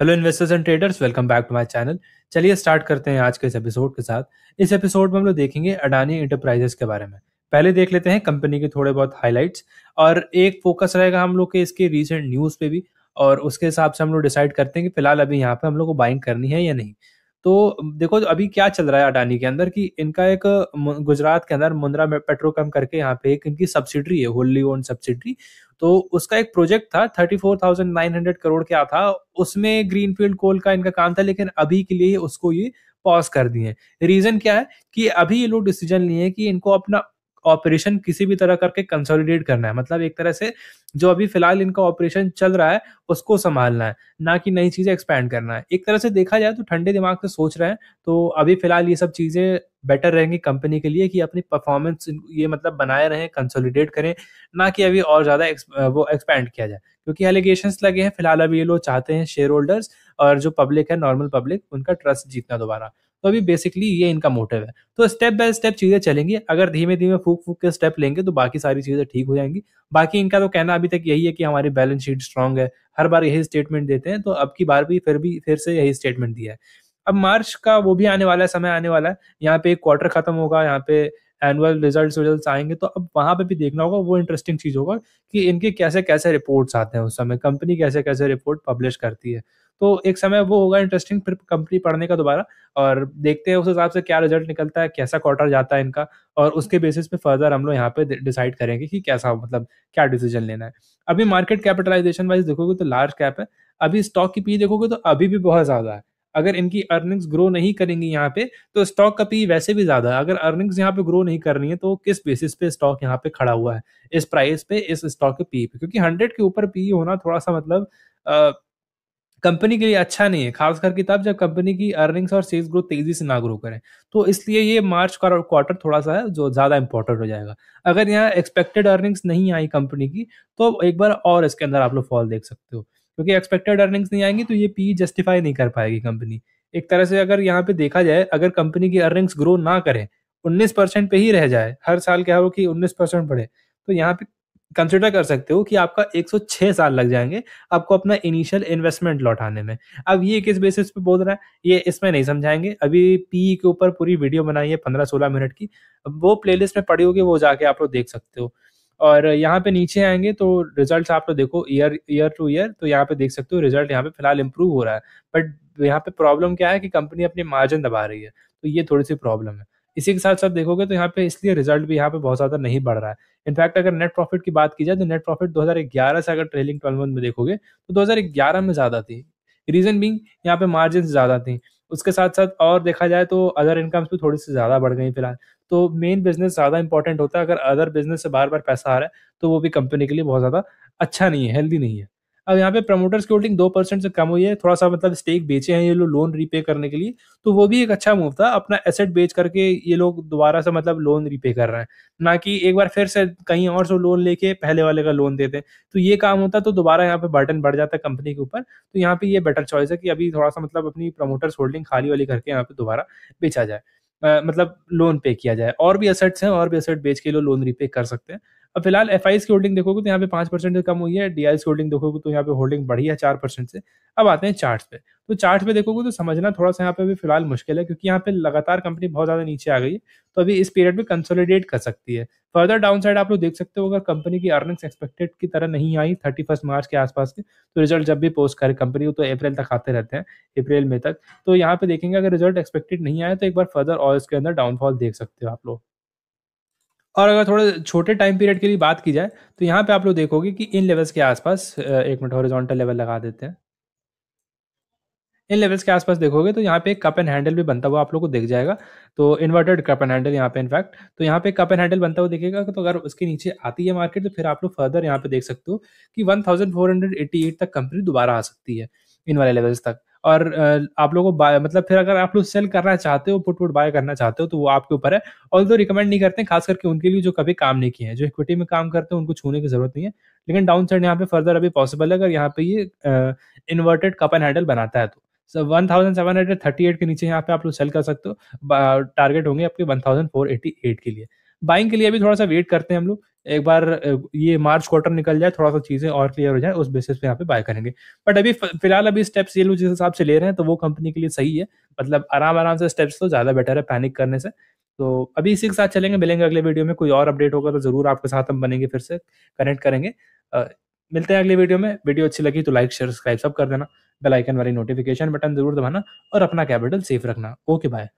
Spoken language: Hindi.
hello investors and traders welcome back to my channel चलिए स्टार्ट करते हैं आज के इस एपिसोड के साथ इस एपिसोड में हम लोग देखेंगे अडानी इंटरप्राइजेस के बारे में पहले देख लेते हैं कंपनी के थोड़े बहुत हाईलाइट्स और एक फोकस रहेगा हम लोग के इसके रिसेंट न्यूज़ पे भी और उसके हिसाब से हम लोग डिसाइड करते हैं कि फिलहाल अभी यहाँ पे हम लोग को बाइंग करनी है या नहीं तो देखो तो अभी क्या चल रहा है अडानी के अंदर कि इनका एक गुजरात के अंदर मुंद्रा पेट्रोकम करके यहाँ पे एक इनकी सब्सिडरी है होली ओन सब्सिडरी तो उसका एक प्रोजेक्ट था thirty four thousand nine hundred crore क्या था उसमें ग्रीनफील्ड कोल का इनका काम था लेकिन अभी के लिए उसको ये पॉज कर दिए रीजन क्या है कि अभी ये लोग डिसीजन लिए कि इनको अपना ऑपरेशन किसी भी तरह करके कंसोलिडेट करना है मतलब एक तरह से जो अभी फिलहाल इनका ऑपरेशन चल रहा है उसको संभालना है ना कि नई चीज़ें एक्सपैंड करना है एक तरह से देखा जाए तो ठंडे दिमाग से सोच रहे हैं तो अभी फिलहाल ये सब चीज़ें बेटर रहेंगी कंपनी के लिए कि अपनी परफॉर्मेंस ये मतलब बनाए रहें कंसोलिडेट करें ना कि अभी और ज़्यादा वो एक्सपैंड किया जाए क्योंकि एलिगेशन लगे हैं फिलहाल अभी ये लोग चाहते हैं शेयर होल्डर्स और जो पब्लिक है नॉर्मल पब्लिक उनका ट्रस्ट जीतना दोबारा तो अभी बेसिकली ये इनका मोटिव है तो स्टेप बाय स्टेप चीज़ें चलेंगी अगर धीमे धीमे फूक फूक के स्टेप लेंगे तो बाकी सारी चीज़ें ठीक हो जाएंगी बाकी इनका तो कहना अभी तक यही है कि हमारी बैलेंस शीट स्ट्रांग है हर बार यही स्टेटमेंट देते हैं तो अब की बार भी फिर भी फिर से यही स्टेटमेंट दिया है अब मार्च का वो भी आने वाला है समय आने वाला है यहाँ पे एक क्वार्टर खत्म होगा यहाँ पे एनुअल रिजल्ट रिजल्ट आएंगे तो अब वहां पे भी देखना होगा वो इंटरेस्टिंग चीज़ होगा कि इनके कैसे कैसे रिपोर्ट्स आते हैं उस समय कंपनी कैसे कैसे रिपोर्ट पब्लिश करती है तो एक समय वो होगा इंटरेस्टिंग फिर कंपनी पढ़ने का दोबारा और देखते हैं उस हिसाब से क्या रिजल्ट निकलता है कैसा क्वार्टर जाता है इनका और उसके बेसिस पे फर्दर हम लोग यहाँ पे डिसाइड करेंगे कि कैसा मतलब क्या डिसीजन लेना है अभी मार्केट कैपिटलाइजेशन वाइज देखोगे तो लार्ज कैप है अभी स्टॉक की पी e देखोगे तो अभी भी बहुत ज़्यादा है अगर इनकी अर्निंग्स ग्रो नहीं करेंगी यहाँ पे तो स्टॉक का पी e वैसे भी ज्यादा है अगर अर्निंग्स यहाँ पे ग्रो नहीं कर रही है तो किस बेसिस पे स्टॉक यहाँ पे खड़ा हुआ है इस प्राइस पे इस स्टॉक के पी e पे क्योंकि हंड्रेड के ऊपर पी होना थोड़ा सा मतलब कंपनी के लिए अच्छा नहीं है खास करके तब जब कंपनी की अर्निंग्स और सेल्स ग्रोथ तेजी से ना ग्रो करें तो इसलिए ये मार्च का क्वार्टर थोड़ा सा है जो ज़्यादा इंपॉर्टेंट हो जाएगा अगर यहाँ एक्सपेक्टेड अर्निंग्स नहीं आई कंपनी की तो एक बार और इसके अंदर आप लोग फॉल देख सकते हो क्योंकि एक्सपेक्टेड अर्निंग्स नहीं आएंगी तो ये पी जस्टिफाई नहीं कर पाएगी कंपनी एक तरह से अगर यहाँ पे देखा जाए अगर कंपनी की अर्निंग्स ग्रो ना करें उन्नीस परसेंट पे ही रह जाए हर साल क्या हो कि उन्नीस परसेंट बढ़े तो यहाँ पे कंसिडर कर सकते हो कि आपका 106 साल लग जाएंगे आपको अपना इनिशियल इन्वेस्टमेंट लौटाने में अब ये किस बेसिस पे बोल रहा है ये इसमें नहीं समझाएंगे अभी पी के ऊपर पूरी वीडियो बनाई है पंद्रह सोलह मिनट की वो प्ले में पड़ी होगी वो जाके आप लोग देख सकते हो और यहाँ पे नीचे आएंगे तो रिजल्ट आप लोग देखो ईयर ईयर टू ईयर तो यहाँ पे देख सकते हो रिजल्ट यहाँ पे फिलहाल इम्प्रूव हो रहा है बट यहाँ पे प्रॉब्लम क्या है कि कंपनी अपनी मार्जिन दबा रही है तो ये थोड़ी सी प्रॉब्लम है इसी के साथ साथ देखोगे तो यहाँ पे इसलिए रिजल्ट भी यहाँ पे बहुत ज्यादा नहीं बढ़ रहा है इनफैक्ट अगर नेट प्रॉफिट की बात की जाए तो नेट प्रॉफिट 2011 से अगर ट्रेलिंग ट्वेल्व मंथ में देखोगे तो 2011 में ज्यादा थी रीजन बिंग यहाँ पे मार्जिन ज्यादा थी उसके साथ साथ और देखा जाए तो अदर इनकम्स भी थोड़ी सी ज्यादा बढ़ गई फिलहाल तो मेन बिजनेस ज्यादा इंपॉर्टेंट होता है अगर अदर बिजनेस से बार बार पैसा आ रहा है तो वो भी कंपनी के लिए बहुत ज्यादा अच्छा नहीं है हेल्दी नहीं है अब यहाँ पे प्रमोटर्स की होल्डिंग दो परसेंट से कम हुई है थोड़ा सा मतलब स्टेक बेचे हैं ये लोग लोन रीपे करने के लिए तो वो भी एक अच्छा मूव था अपना एसेट बेच करके ये लोग दोबारा से मतलब लोन रीपे कर रहे हैं ना कि एक बार फिर से कहीं और से लोन लेके पहले वाले का लोन देते तो ये काम होता तो दोबारा यहाँ पे बर्टन बढ़ जाता है कंपनी के ऊपर तो यहाँ पे ये बेटर चॉइस है कि अभी थोड़ा सा मतलब अपनी प्रमोटर्स होल्डिंग खाली वाली करके यहाँ पे दोबारा बेचा जाए मतलब लोन पे किया जाए और भी असेट्स हैं और भी असेट बेच के लोग लोन रीपे कर सकते हैं अब फिलहाल एफ आई की होल्डिंग देखोगे तो यहाँ पे पांच परसेंट से कम हुई है डी की होल्डिंग देखोगे तो यहाँ पे होल्डिंग बढ़ी है चार परसेंट से अब आते हैं चार्ट पे तो चार्ट में देखोगे तो समझना थोड़ा सा यहाँ पे अभी फिलहाल मुश्किल है क्योंकि यहाँ पे लगातार कंपनी बहुत ज्यादा नीचे आ गई है तो अभी इस पीरियड में कंसोलिडेट कर सकती है फर्दर डाउन साइड आप लोग देख सकते हो अगर कंपनी की अर्निंग्स एक्सपेक्टेड की तरह नहीं आई थर्टी फर्स्ट मार्च के आसपास के तो रिजल्ट जब भी पोस्ट करे कंपनी को तो अप्रैल तक आते रहते हैं अप्रैल में तक तो यहाँ पे देखेंगे अगर रिजल्ट एक्सपेक्टेड नहीं आया तो एक बार फर्दर और इसके अंदर डाउनफॉल देख सकते हो आप लोग और अगर थोड़े छोटे टाइम पीरियड के लिए बात की जाए तो यहाँ पे आप लोग देखोगे कि इन लेवल्स के आसपास एक मिनट हॉरिजॉन्टल लेवल लगा देते हैं इन लेवल्स के आसपास देखोगे तो यहाँ पे एक कप एंड हैंडल भी बनता हुआ आप लोगों को दिख जाएगा तो इन्वर्टेड कप एंड हैंडल यहाँ पे इनफैक्ट तो यहाँ पे कप एंड हैंडल बनता हुआ देखेगा तो अगर उसके नीचे आती है मार्केट तो फिर आप लोग फर्दर यहाँ पे देख सकते हो कि 1488 तक कंपनी दोबारा आ सकती है इन वाले लेवल्स तक और आप लोगों को बाय मतलब फिर अगर आप लोग सेल करना चाहते हो पुट पुट बाय करना चाहते हो तो वो आपके ऊपर है ऑल दो रिकमेंड नहीं करते हैं खास करके उनके लिए जो कभी काम नहीं किए हैं जो इक्विटी में काम करते हैं उनको छूने की जरूरत नहीं है लेकिन डाउन साइड यहाँ पे फर्दर अभी पॉसिबल है अगर यहाँ पे ये इन्वर्टेड कप एंड हैंडल बनाता है तो one thousand seven hundred thirty eight के नीचे यहाँ पे आप लोग सेल कर सकते हो टारगेट होंगे आपके one thousand four eighty eight के लिए बाइंग के लिए अभी थोड़ा सा वेट करते हैं हम लोग एक बार ये मार्च क्वार्टर निकल जाए थोड़ा सा चीजें और क्लियर हो जाए उस बेसिस पे यहाँ पे बाय करेंगे बट अभी फिलहाल अभी स्टेप्स ये लोग जिस हिसाब से ले रहे हैं तो वो कंपनी के लिए सही है मतलब आराम आराम से स्टेप्स तो ज्यादा बेटर है पैनिक करने से तो अभी इसी के साथ चलेंगे मिलेंगे अगले वीडियो में कोई और अपडेट होगा तो जरूर आपके साथ हम बनेंगे फिर से कनेक्ट करेंगे मिलते हैं अगली वीडियो में वीडियो अच्छी लगी तो लाइक शेयर सब्सक्राइब सब कर देना बेल आइकन वाली नोटिफिकेशन बटन जरूर दबाना और अपना कैपिटल सेफ रखना ओके बाय